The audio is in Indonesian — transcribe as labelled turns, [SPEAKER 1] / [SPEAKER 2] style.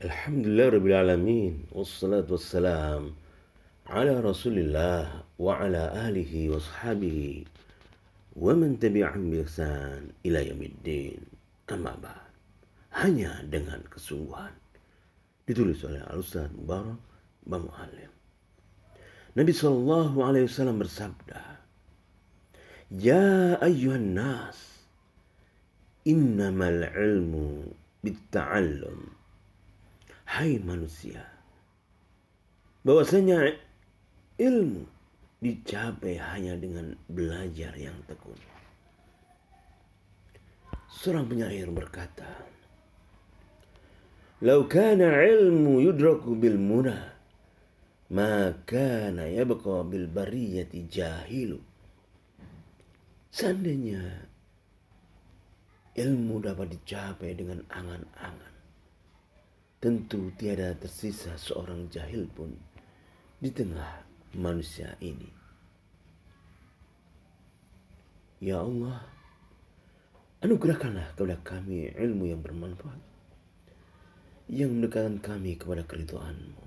[SPEAKER 1] Alhamdulillah Rabbil Alamin Wassalatu Hanya dengan kesungguhan Ditulis oleh Al-Ustaz Mubarak Bang Alim Nabi Sallallahu Alaihi Wasallam bersabda Ya ayyuhan nas Innamal ilmu Bitta'allum hai manusia, bahwasanya ilmu dicapai hanya dengan belajar yang tekun. Seorang penyair berkata, "Lau kana ilmu yudraku bil muna, maka na yabqa bil bariyati jahilu." Seandainya ilmu dapat dicapai dengan angan-angan, Tentu tiada tersisa seorang jahil pun di tengah manusia ini. Ya Allah, anugerahkanlah kepada kami ilmu yang bermanfaat, yang mendekatkan kami kepada keridhaan